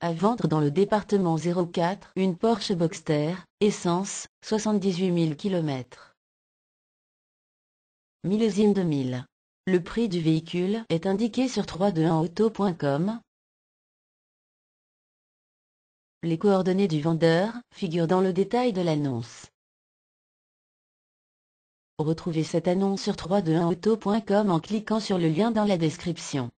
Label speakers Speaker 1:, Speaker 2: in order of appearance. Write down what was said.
Speaker 1: À vendre dans le département 04 une Porsche Boxster, essence, 78 000 km. Millésime 2000. Le prix du véhicule est indiqué sur 321auto.com.
Speaker 2: Les coordonnées du vendeur figurent dans le détail de l'annonce. Retrouvez cette annonce sur 321auto.com en cliquant sur le lien dans la description.